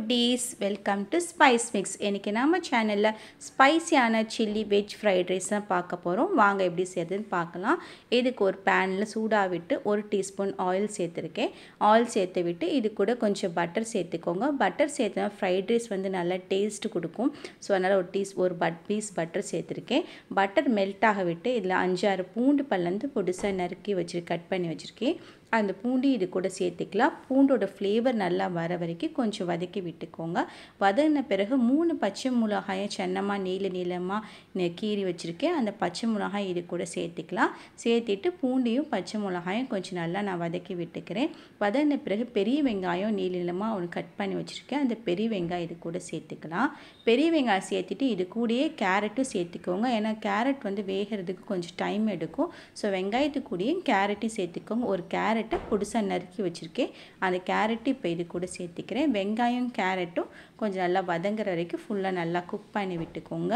குட்டீஸ் welcome to spice mix இன்றைக்கி நம்ம சேனலில் ஸ்பைஸியான சில்லி வெஜ் ஃப்ரைட் ரைஸ் தான் பார்க்க போகிறோம் வாங்க எப்படி செய்யறதுன்னு பார்க்கலாம் இதுக்கு ஒரு பேனில் சூடாக விட்டு ஒரு டீஸ்பூன் ஆயில் சேர்த்துருக்கேன் ஆயில் சேர்த்து விட்டு இது கூட கொஞ்சம் பட்டர் சேர்த்துக்கோங்க பட்டர் சேர்த்துனா ஃப்ரைட் ரைஸ் வந்து நல்லா டேஸ்ட் கொடுக்கும் ஸோ அதனால் ஒரு டீஸ் ஒரு பட் பீஸ் பட்டர் சேர்த்துருக்கேன் பட்டர் மெல்ட் ஆக விட்டு இதில் அஞ்சாறு பூண்டு பல்லேருந்து பொடிசாக நறுக்கி வச்சு கட் பண்ணி வச்சுருக்கேன் அந்த பூண்டு இது கூட சேர்த்துக்கலாம் பூண்டோட ஃப்ளேவர் நல்லா வர வரைக்கும் கொஞ்சம் வதக்கி விட்டுக்கோங்க வதங்கின பிறகு மூணு பச்சை மிளகாயம் சென்னமாக நீல நீளமாக கீறி வச்சுருக்கேன் அந்த பச்சை மிளகாய் இது கூட சேர்த்துக்கலாம் சேர்த்துட்டு பூண்டையும் பச்சை மிளகாயும் கொஞ்சம் நல்லா நான் வதக்கி விட்டுக்கிறேன் வதங்கின பிறகு பெரிய வெங்காயம் நீல நீளமாக ஒன்று கட் பண்ணி வச்சுருக்கேன் அந்த பெரிய வெங்காயம் இது கூட சேர்த்துக்கலாம் பெரிய வெங்காயம் சேர்த்துட்டு இது கூடயே கேரட்டும் சேர்த்துக்கோங்க ஏன்னா கேரட் வந்து வேகிறதுக்கு கொஞ்சம் டைம் எடுக்கும் ஸோ வெங்காயத்து கூடயும் கேரட்டையும் சேர்த்துக்கோங்க ஒரு கேரட் கேரட்டை புதுசாக நறுக்கி வச்சுருக்கேன் அந்த கேரட்டு இப்போ இது கூட சேர்த்துக்கிறேன் வெங்காயம் கேரட்டும் கொஞ்சம் நல்லா வதங்குற வரைக்கும் ஃபுல்லாக நல்லா குக் பண்ணி விட்டுக்கோங்க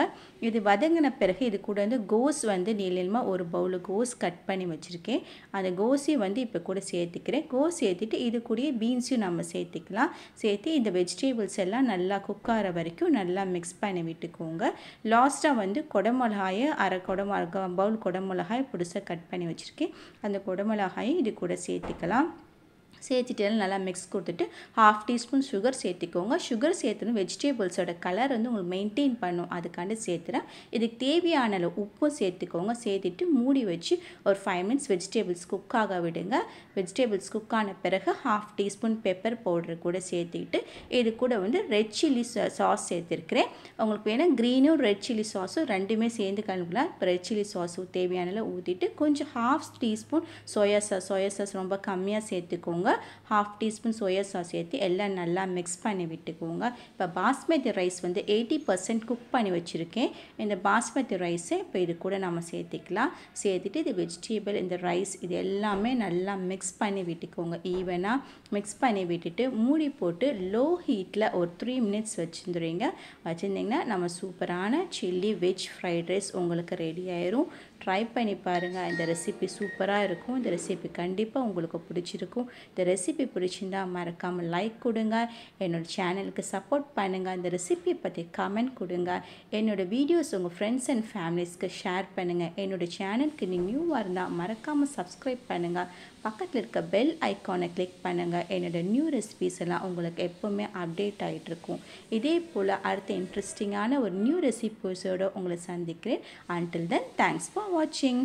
இது வதங்கின பிறகு இது கூட வந்து கோஸ் வந்து நீளமாக ஒரு பவுலு கோஸ் கட் பண்ணி வச்சுருக்கேன் அந்த கோஸையும் வந்து இப்போ கூட சேர்த்துக்கிறேன் கோஸ் சேர்த்துட்டு இது கூடயே பீன்ஸையும் நம்ம சேர்த்துக்கலாம் சேர்த்து இந்த வெஜிடபிள்ஸ் எல்லாம் நல்லா குக் ஆகிற வரைக்கும் நல்லா மிக்ஸ் பண்ணி விட்டுக்கோங்க லாஸ்ட்டாக வந்து கொடமிளகாயை அரை கொடமிளகா பவுல் கொடமிளகாய் புதுசாக கட் பண்ணி வச்சுருக்கேன் அந்த கொடமிளகாயை இது கூட சேர்த்துக்கலாம் சேர்த்துட்டு நல்லா மிக்ஸ் கொடுத்துட்டு ஹாஃப் டீஸ்பூன் சுகர் சேர்த்துக்கோங்க சுகர் சேர்த்துணும் வெஜிடேபிள்ஸோட கலர் வந்து உங்களுக்கு மெயின்டைன் பண்ணும் அதுக்காண்டி சேர்த்துறேன் இதுக்கு தேவையான அளவு உப்பும் சேர்த்துக்கோங்க சேர்த்துட்டு மூடி வச்சு ஒரு ஃபைவ் மினிட்ஸ் வெஜிடேபிள்ஸ் குக் ஆக விடுங்க வெஜிடேபிள்ஸ் குக் ஆன பிறகு ஹாஃப் டீஸ்பூன் பெப்பர் பவுடர் கூட சேர்த்துக்கிட்டு இது கூட வந்து ரெட் சில்லி சாஸ் சேர்த்துருக்குறேன் உங்களுக்கு வேணால் க்ரீனும் ரெட் சில்லி சாஸும் ரெண்டுமே சேர்ந்து கழுவுங்களா இப்போ ரெட் சில்லி சாஸும் தேவையானல ஊற்றிட்டு கொஞ்சம் half teaspoon soya sauce soya sauce ரொம்ப கம்மியாக சேர்த்துக்கோங்க ஹாஃப் டீஸ்பூன் சோயா சாஸ் சேர்த்து எல்லாம் நல்லா மிக்ஸ் பண்ணி விட்டுக்கோங்க இப்போ பாஸ்மதி ரைஸ் வந்து எயிட்டி பர்சன்ட் குக் பண்ணி வச்சுருக்கேன் இந்த பாஸ்மதி ரைஸை இப்போ இது கூட நம்ம சேர்த்துக்கலாம் சேர்த்துட்டு இது வெஜிடேபிள் இந்த ரைஸ் இது எல்லாமே நல்லா மிக்ஸ் பண்ணி விட்டுக்கோங்க ஈவனாக மிக்ஸ் பண்ணி விட்டுட்டு மூடி போட்டு லோ ஹீட்டில் ஒரு த்ரீ மினிட்ஸ் வச்சுருந்துருங்க வச்சுருந்தீங்கன்னா நம்ம சூப்பரான சில்லி வெஜ் ஃப்ரைட் ரைஸ் உங்களுக்கு ரெடி ஆயிரும் ட்ரை பண்ணி பாருங்கள் இந்த ரெசிபி சூப்பராக இருக்கும் இந்த ரெசிபி கண்டிப்பாக உங்களுக்கு பிடிச்சிருக்கும் இந்த ரெசிபி பிடிச்சிருந்தால் மறக்காமல் லைக் கொடுங்க என்னோடய சேனலுக்கு சப்போர்ட் பண்ணுங்கள் இந்த ரெசிபியை பற்றி கமெண்ட் கொடுங்க என்னோடய வீடியோஸ் உங்கள் ஃப்ரெண்ட்ஸ் அண்ட் ஃபேமிலிஸ்க்கு ஷேர் பண்ணுங்கள் என்னோடய சேனலுக்கு நீ நியூவாக இருந்தால் மறக்காமல் சப்ஸ்கிரைப் பண்ணுங்கள் பக்கத்தில் இருக்க பெல் ஐக்கானை கிளிக் பண்ணுங்கள் என்னோடய நியூ ரெசிபிஸ் எல்லாம் உங்களுக்கு எப்போவுமே அப்டேட் ஆகிட்டுருக்கும் இதே போல் அடுத்த இன்ட்ரெஸ்டிங்கான ஒரு நியூ ரெசிபிஸோடு உங்களை சந்திக்கிறேன் அன்டில் தென் தேங்க்ஸ் ஃபார் வாட்சிங்